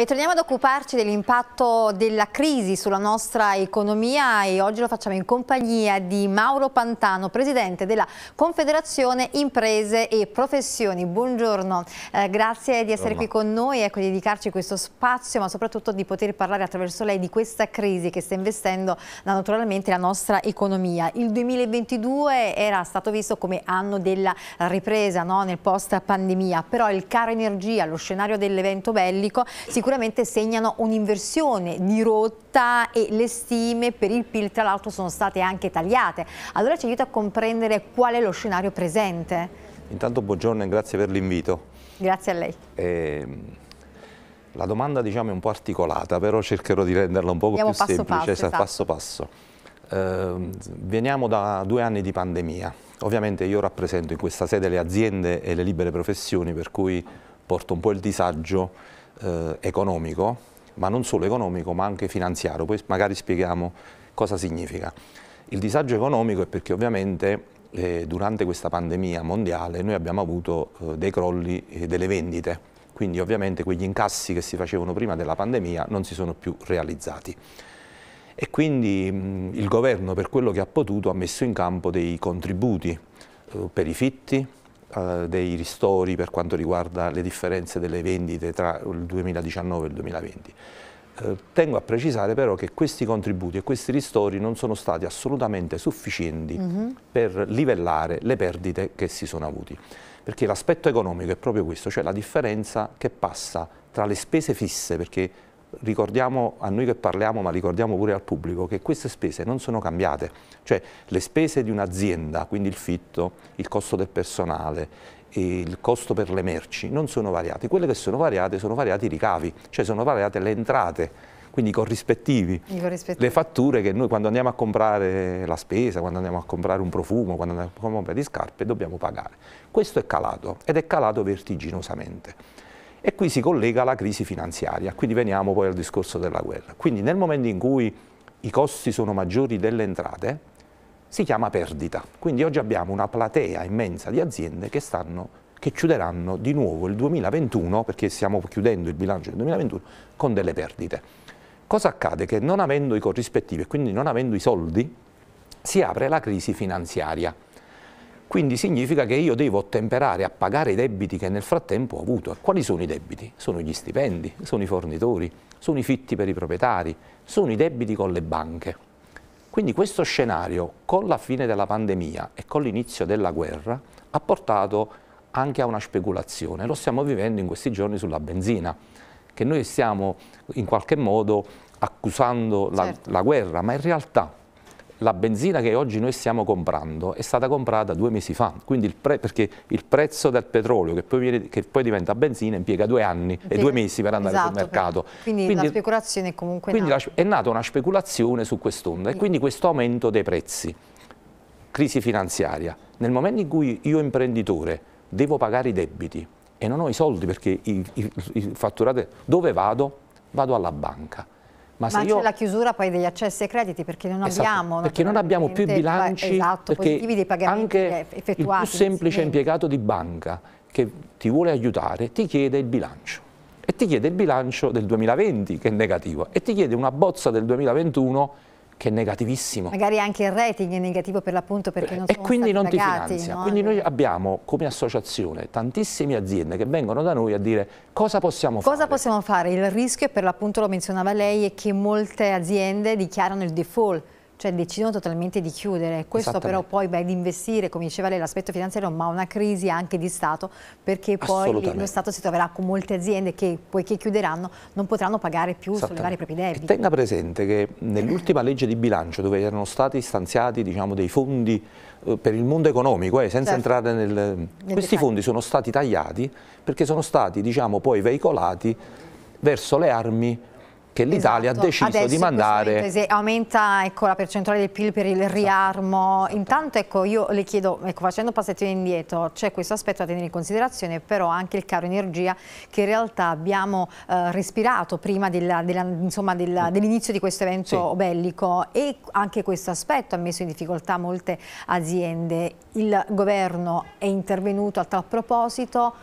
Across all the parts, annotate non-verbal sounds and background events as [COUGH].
E torniamo ad occuparci dell'impatto della crisi sulla nostra economia e oggi lo facciamo in compagnia di Mauro Pantano, presidente della Confederazione Imprese e Professioni. Buongiorno, eh, grazie di essere Buongiorno. qui con noi, ecco, di dedicarci questo spazio, ma soprattutto di poter parlare attraverso lei di questa crisi che sta investendo naturalmente la nostra economia. Il 2022 era stato visto come anno della ripresa no? nel post pandemia, però il caro energia, lo scenario dell'evento bellico sicuramente sicuramente segnano un'inversione di rotta e le stime per il PIL tra l'altro sono state anche tagliate. Allora ci aiuta a comprendere qual è lo scenario presente. Intanto buongiorno e grazie per l'invito. Grazie a lei. Eh, la domanda diciamo, è un po' articolata, però cercherò di renderla un po' più passo semplice, passo. Esatto. esatto. passo, passo. Eh, veniamo da due anni di pandemia. Ovviamente io rappresento in questa sede le aziende e le libere professioni, per cui porto un po' il disagio eh, economico, ma non solo economico, ma anche finanziario. Poi magari spieghiamo cosa significa. Il disagio economico è perché ovviamente eh, durante questa pandemia mondiale noi abbiamo avuto eh, dei crolli eh, delle vendite, quindi ovviamente quegli incassi che si facevano prima della pandemia non si sono più realizzati. E quindi mh, il governo per quello che ha potuto ha messo in campo dei contributi eh, per i fitti, eh, dei ristori per quanto riguarda le differenze delle vendite tra il 2019 e il 2020. Eh, tengo a precisare però che questi contributi e questi ristori non sono stati assolutamente sufficienti mm -hmm. per livellare le perdite che si sono avuti, perché l'aspetto economico è proprio questo, cioè la differenza che passa tra le spese fisse, perché ricordiamo a noi che parliamo, ma ricordiamo pure al pubblico, che queste spese non sono cambiate. Cioè le spese di un'azienda, quindi il fitto, il costo del personale, il costo per le merci, non sono variate. Quelle che sono variate sono variati i ricavi, cioè sono variate le entrate quindi i corrispettivi. i corrispettivi, le fatture che noi quando andiamo a comprare la spesa, quando andiamo a comprare un profumo, quando andiamo a comprare di scarpe dobbiamo pagare. Questo è calato ed è calato vertiginosamente. E qui si collega alla crisi finanziaria, quindi veniamo poi al discorso della guerra. Quindi nel momento in cui i costi sono maggiori delle entrate, si chiama perdita. Quindi oggi abbiamo una platea immensa di aziende che, stanno, che chiuderanno di nuovo il 2021, perché stiamo chiudendo il bilancio del 2021, con delle perdite. Cosa accade? Che non avendo i corrispettivi e quindi non avendo i soldi, si apre la crisi finanziaria. Quindi significa che io devo ottemperare a pagare i debiti che nel frattempo ho avuto. Quali sono i debiti? Sono gli stipendi, sono i fornitori, sono i fitti per i proprietari, sono i debiti con le banche. Quindi questo scenario, con la fine della pandemia e con l'inizio della guerra, ha portato anche a una speculazione. Lo stiamo vivendo in questi giorni sulla benzina, che noi stiamo in qualche modo accusando certo. la guerra, ma in realtà la benzina che oggi noi stiamo comprando è stata comprata due mesi fa, il perché il prezzo del petrolio che poi, viene, che poi diventa benzina impiega due anni e due mesi per andare esatto, sul mercato. Quindi, quindi, la speculazione è comunque quindi nata. è nata una speculazione su quest'onda e quindi questo aumento dei prezzi, crisi finanziaria. Nel momento in cui io imprenditore devo pagare i debiti e non ho i soldi perché i, i, i fatturate, dove vado? Vado alla banca ma, Ma c'è la chiusura poi degli accessi ai crediti perché non esatto, abbiamo, perché non abbiamo più cioè, bilanci esatto, positivi dei pagamenti anche effettuati. Il più semplice impiegato di banca che ti vuole aiutare ti chiede il bilancio e ti chiede il bilancio del 2020 che è negativo e ti chiede una bozza del 2021 che è negativissimo. Magari anche il rating è negativo per l'appunto perché non e sono E quindi non pagati, ti finanzia. No? Quindi noi abbiamo come associazione tantissime aziende che vengono da noi a dire cosa possiamo cosa fare. Cosa possiamo fare? Il rischio, per l'appunto lo menzionava lei, è che molte aziende dichiarano il default cioè decidono totalmente di chiudere. Questo però poi va di investire, come diceva lei, l'aspetto finanziario, ma una crisi anche di Stato, perché poi lo Stato si troverà con molte aziende che, poiché chiuderanno, non potranno pagare più, sollevare i propri debiti. E tenga presente che nell'ultima legge di bilancio, dove erano stati stanziati diciamo, dei fondi eh, per il mondo economico, eh, senza certo. entrare nel... nel questi dettaglio. fondi sono stati tagliati perché sono stati diciamo, poi veicolati verso le armi che l'Italia esatto. ha deciso Adesso, di mandare. Se aumenta ecco, la percentuale del PIL per il riarmo, esatto. intanto ecco, io le chiedo, ecco, facendo passettino indietro, c'è questo aspetto da tenere in considerazione, però anche il caro energia che in realtà abbiamo eh, respirato prima mm. dell'inizio dell di questo evento sì. bellico e anche questo aspetto ha messo in difficoltà molte aziende. Il governo è intervenuto a tal proposito,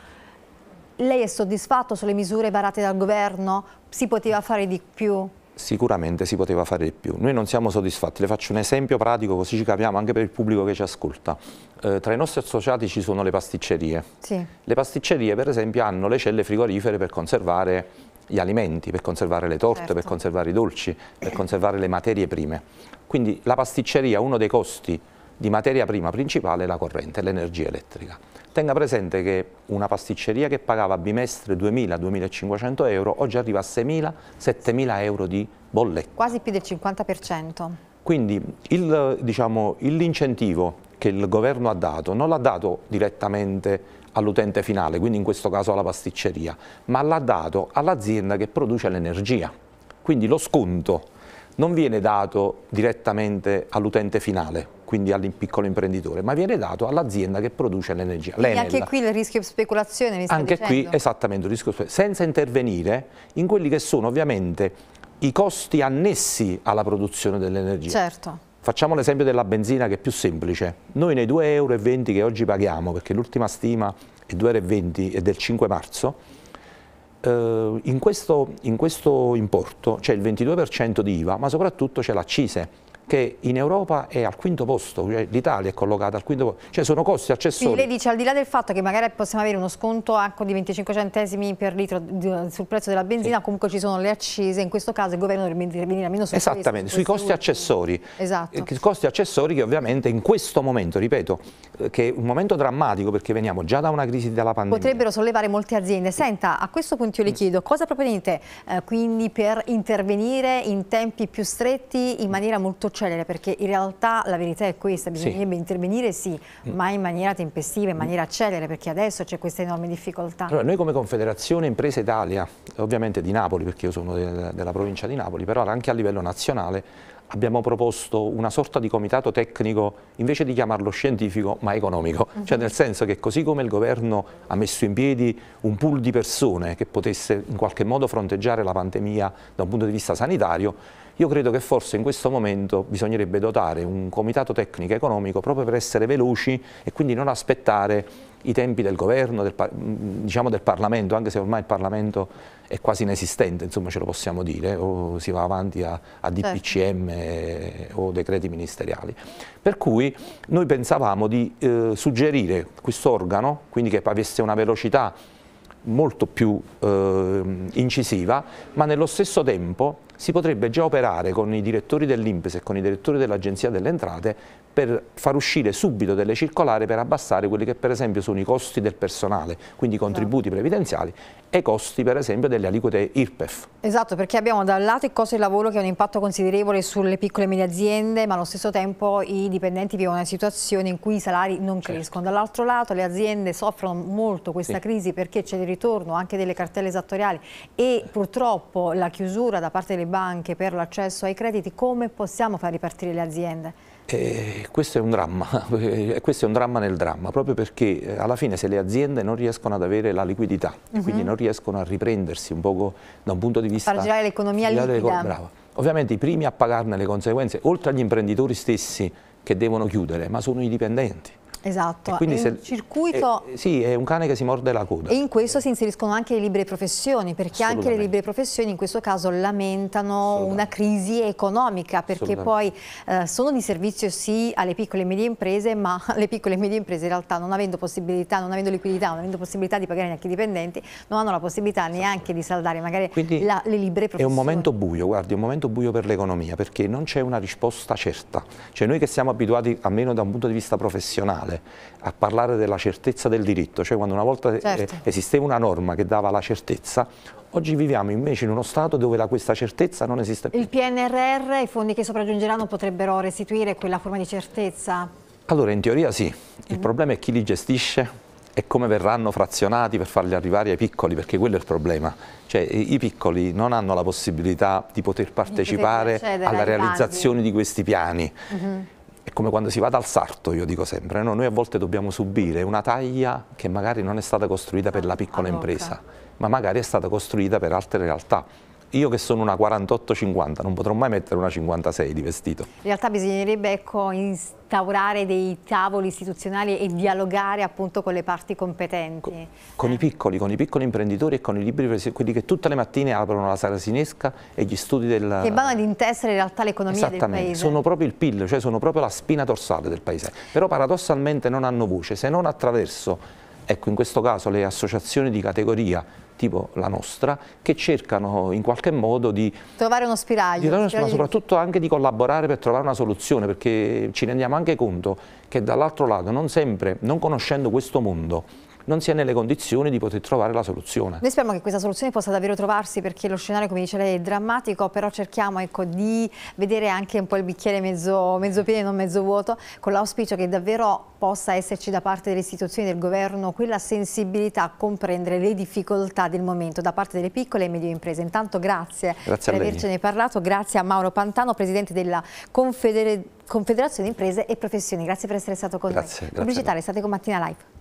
lei è soddisfatto sulle misure varate dal governo? Si poteva fare di più? Sicuramente si poteva fare di più. Noi non siamo soddisfatti. Le faccio un esempio pratico così ci capiamo anche per il pubblico che ci ascolta. Eh, tra i nostri associati ci sono le pasticcerie. Sì. Le pasticcerie per esempio hanno le celle frigorifere per conservare gli alimenti, per conservare le torte, certo. per conservare i dolci, per conservare le materie prime. Quindi la pasticceria, uno dei costi di materia prima principale la corrente, l'energia elettrica. Tenga presente che una pasticceria che pagava a bimestre 2.000-2.500 euro oggi arriva a 6.000-7.000 euro di bolletta. Quasi più del 50%. Quindi diciamo, l'incentivo diciamo, che il governo ha dato non l'ha dato direttamente all'utente finale, quindi in questo caso alla pasticceria, ma l'ha dato all'azienda che produce l'energia. Quindi lo sconto non viene dato direttamente all'utente finale, quindi al piccolo imprenditore, ma viene dato all'azienda che produce l'energia. Quindi anche qui il rischio di speculazione, mi sta Anche dicendo. qui esattamente il rischio senza intervenire in quelli che sono ovviamente i costi annessi alla produzione dell'energia. Certo. Facciamo l'esempio della benzina che è più semplice. Noi nei 2,20 euro che oggi paghiamo, perché l'ultima stima è 2,20 euro, è del 5 marzo, eh, in, questo, in questo importo c'è il 22% di IVA, ma soprattutto c'è l'accise che in Europa è al quinto posto, cioè l'Italia è collocata al quinto posto, cioè sono costi accessori. Sì, lei dice al di là del fatto che magari possiamo avere uno sconto anche ecco, di 25 centesimi per litro sul prezzo della benzina, sì. comunque ci sono le accise, in questo caso il governo deve intervenire almeno su Esattamente, sui costi ultimi. accessori. Esatto. Eh, costi accessori che ovviamente in questo momento, ripeto, eh, che è un momento drammatico perché veniamo già da una crisi della pandemia. Potrebbero sollevare molte aziende. Senta, a questo punto io le mm. chiedo, cosa proponete eh, quindi per intervenire in tempi più stretti in mm. maniera molto celere perché in realtà la verità è questa, bisognerebbe sì. intervenire sì, mm. ma in maniera tempestiva, in maniera celere perché adesso c'è questa enorme difficoltà. Allora, noi come Confederazione Impresa Italia, ovviamente di Napoli perché io sono de della provincia di Napoli, però anche a livello nazionale abbiamo proposto una sorta di comitato tecnico, invece di chiamarlo scientifico, ma economico. Uh mhm. -huh. Cioè nel senso che così come il governo ha messo in piedi un pool di persone che potesse in qualche modo fronteggiare la pandemia da un punto di vista sanitario, io credo che forse in questo momento bisognerebbe dotare un comitato tecnico economico proprio per essere veloci e quindi non aspettare i tempi del governo, del, diciamo del Parlamento, anche se ormai il Parlamento è quasi inesistente, insomma ce lo possiamo dire, o si va avanti a, a DPCM certo. o decreti ministeriali. Per cui noi pensavamo di eh, suggerire questo organo, quindi che avesse una velocità molto più eh, incisiva, ma nello stesso tempo si potrebbe già operare con i direttori dell'INPS e con i direttori dell'Agenzia delle Entrate per far uscire subito delle circolari per abbassare quelli che per esempio sono i costi del personale, quindi i contributi previdenziali e i costi per esempio delle aliquote IRPEF. Esatto, perché abbiamo da un lato il costo del lavoro che ha un impatto considerevole sulle piccole e medie aziende, ma allo stesso tempo i dipendenti vivono una situazione in cui i salari non certo. crescono. Dall'altro lato le aziende soffrono molto questa sì. crisi perché c'è il ritorno anche delle cartelle esattoriali e purtroppo la chiusura da parte delle banche per l'accesso ai crediti, come possiamo far ripartire le aziende? Eh, questo è un dramma, [LAUGHS] questo è un dramma nel dramma, proprio perché eh, alla fine se le aziende non riescono ad avere la liquidità, uh -huh. quindi mhm. non riescono a riprendersi un poco da un punto di vista... Far girare l'economia liquida. Brava. Ovviamente i primi a pagarne le conseguenze, oltre agli imprenditori stessi che devono chiudere, ma sono i dipendenti. Esatto, e quindi se, circuito... Eh, sì, è un cane che si morde la coda. E in questo si inseriscono anche le libere professioni, perché anche le libere professioni in questo caso lamentano una crisi economica, perché poi eh, sono di servizio sì alle piccole e medie imprese, ma [LAUGHS] le piccole e medie imprese in realtà non avendo possibilità, non avendo liquidità, non avendo possibilità di pagare neanche i dipendenti, non hanno la possibilità neanche di saldare magari la, le libere professioni. È un momento buio, guardi, è un momento buio per l'economia, perché non c'è una risposta certa. Cioè noi che siamo abituati, almeno da un punto di vista professionale, Costituzione a parlare della certezza del diritto, cioè quando una volta eh, certo. esisteva una norma che dava la certezza, oggi viviamo invece in uno Stato dove la, questa certezza non esiste più. Il PNRR, i fondi che sopraggiungeranno potrebbero restituire quella forma di certezza? Allora in teoria sì, il mm. problema è chi li gestisce, e come verranno frazionati per farli arrivare ai piccoli, perché quello è il problema. Cioè, i piccoli non hanno la possibilità di poter partecipare di poter alla realizzazione di questi piani. Uh mm-hmm. -huh. È come quando si va dal sarto, io dico sempre, no? noi a volte dobbiamo subire una taglia che magari non è stata costruita per la piccola impresa, ma magari è stata costruita per altre realtà io che sono una 48-50 non potrò mai mettere una 56 di vestito. In realtà bisognerebbe ecco, instaurare dei tavoli istituzionali e dialogare appunto con le parti competenti. Con, con eh. i piccoli, con i piccoli imprenditori e con i libri, quelli che tutte le mattine aprono la Sarasinesca e gli studi del... Che vanno ad intessere in realtà l'economia del paese. sono proprio il PIL, cioè sono proprio la spina dorsale del paese. Però paradossalmente non hanno voce, se non attraverso, ecco in questo caso le associazioni di categoria tipo la nostra, che cercano in qualche modo di trovare uno spiraglio, di trovare uno spiraglio soprattutto anche di collaborare per trovare una soluzione, perché ci rendiamo anche conto che dall'altro lato non sempre, non conoscendo questo mondo, non si è nelle condizioni di poter trovare la soluzione. Noi speriamo che questa soluzione possa davvero trovarsi perché lo scenario, come dice lei, è drammatico, però cerchiamo ecco, di vedere anche un po' il bicchiere mezzo, mezzo pieno mezzo vuoto, con l'auspicio che davvero possa esserci da parte delle istituzioni del governo quella sensibilità a comprendere le difficoltà del momento da parte delle piccole e medie imprese. Intanto grazie, grazie per avercene parlato, grazie a Mauro Pantano, Presidente della Confederazione Confederazione Imprese e Professioni. Grazie per essere stato con grazie, noi. Pubblicità, restate con Mattina Live.